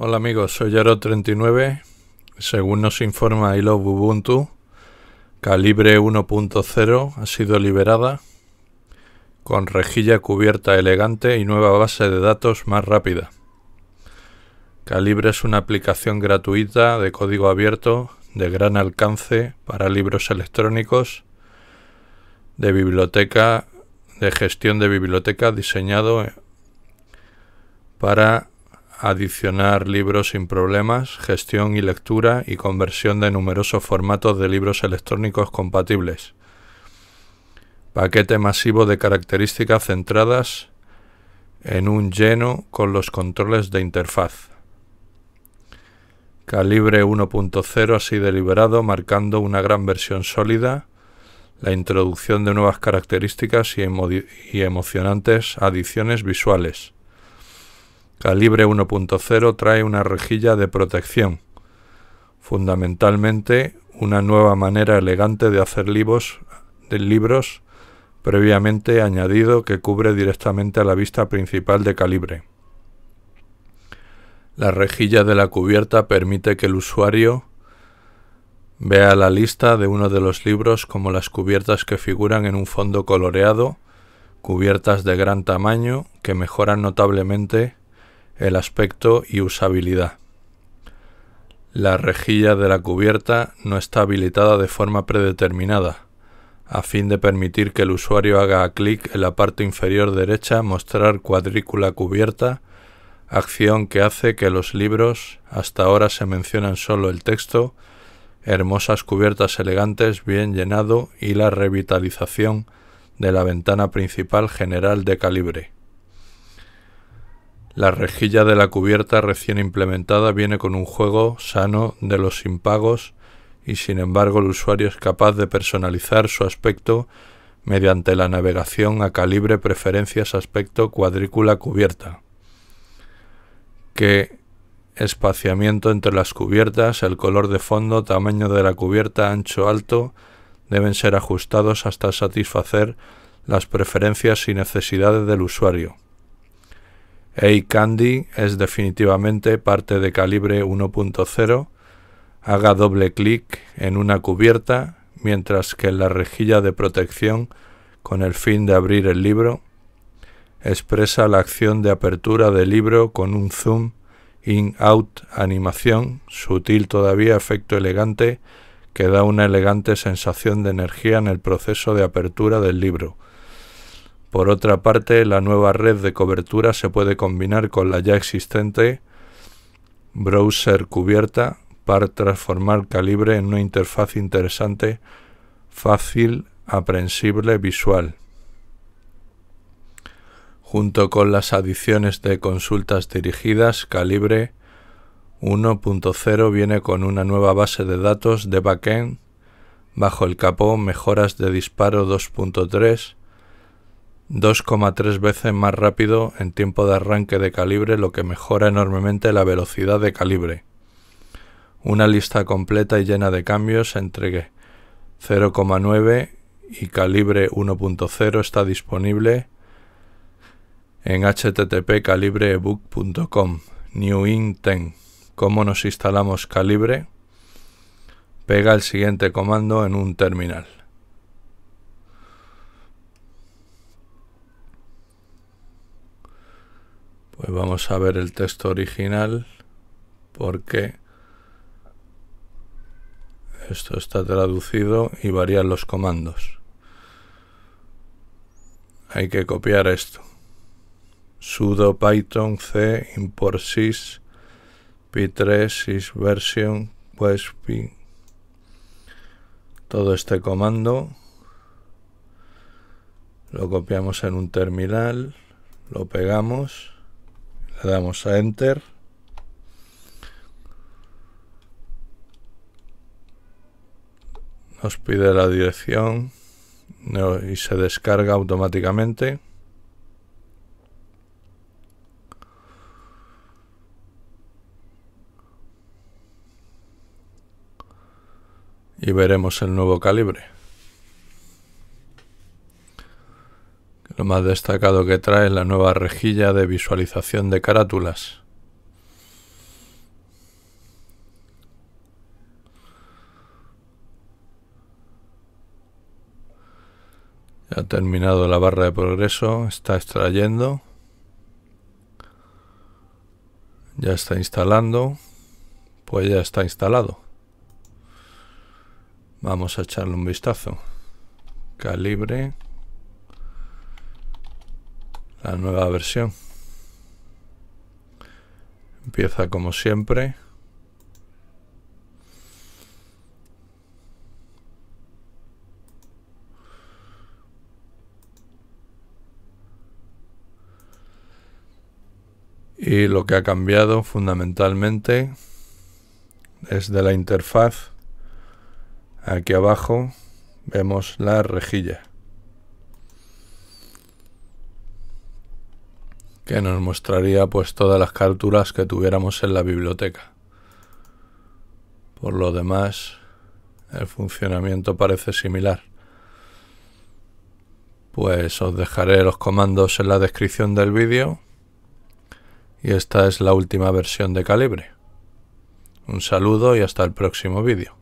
Hola amigos, soy Yaro39. Según nos informa Love Ubuntu, Calibre 1.0 ha sido liberada con rejilla cubierta elegante y nueva base de datos más rápida. Calibre es una aplicación gratuita de código abierto de gran alcance para libros electrónicos de biblioteca de gestión de biblioteca diseñado para adicionar libros sin problemas, gestión y lectura y conversión de numerosos formatos de libros electrónicos compatibles. Paquete masivo de características centradas en un lleno con los controles de interfaz. Calibre 1.0 así deliberado, marcando una gran versión sólida, la introducción de nuevas características y, emocionantes adiciones visuales calibre 1.0 trae una rejilla de protección, fundamentalmente una nueva manera elegante de hacer libros, de libros previamente añadido que cubre directamente a la vista principal de calibre. La rejilla de la cubierta permite que el usuario vea la lista de uno de los libros como las cubiertas que figuran en un fondo coloreado, cubiertas de gran tamaño que mejoran notablemente el aspecto y usabilidad. La rejilla de la cubierta no está habilitada de forma predeterminada, a fin de permitir que el usuario haga clic en la parte inferior derecha mostrar cuadrícula cubierta, acción que hace que los libros, hasta ahora se mencionan solo el texto, hermosas cubiertas elegantes bien llenado y la revitalización de la ventana principal general de calibre. La rejilla de la cubierta recién implementada viene con un juego sano de los impagos y sin embargo el usuario es capaz de personalizar su aspecto mediante la navegación a calibre preferencias aspecto cuadrícula cubierta. Que espaciamiento entre las cubiertas, el color de fondo, tamaño de la cubierta, ancho, alto, deben ser ajustados hasta satisfacer las preferencias y necesidades del usuario. Hey Candy es definitivamente parte de calibre 1.0. Haga doble clic en una cubierta, mientras que en la rejilla de protección, con el fin de abrir el libro, expresa la acción de apertura del libro con un zoom in-out animación, sutil todavía efecto elegante, que da una elegante sensación de energía en el proceso de apertura del libro por otra parte, la nueva red de cobertura se puede combinar con la ya existente browser cubierta para transformar Calibre en una interfaz interesante, fácil, aprensible, visual. Junto con las adiciones de consultas dirigidas, Calibre 1.0 viene con una nueva base de datos de backend, bajo el capó mejoras de disparo 2.3, 2,3 veces más rápido en tiempo de arranque de calibre, lo que mejora enormemente la velocidad de calibre. Una lista completa y llena de cambios entregue. 0,9 y calibre 1.0 está disponible en http://calibrebook.com. New Intent, ¿Cómo nos instalamos calibre? Pega el siguiente comando en un terminal. Pues vamos a ver el texto original porque esto está traducido y varían los comandos. Hay que copiar esto. sudo python c import sys p3 sys version westp pues, todo este comando lo copiamos en un terminal lo pegamos le damos a enter nos pide la dirección y se descarga automáticamente y veremos el nuevo calibre Lo más destacado que trae es la nueva rejilla de visualización de carátulas. Ya ha terminado la barra de progreso, está extrayendo. Ya está instalando. Pues ya está instalado. Vamos a echarle un vistazo. Calibre la nueva versión. Empieza como siempre. Y lo que ha cambiado fundamentalmente es de la interfaz. Aquí abajo vemos la rejilla. que nos mostraría pues todas las capturas que tuviéramos en la biblioteca. Por lo demás, el funcionamiento parece similar. Pues os dejaré los comandos en la descripción del vídeo. Y esta es la última versión de Calibre. Un saludo y hasta el próximo vídeo.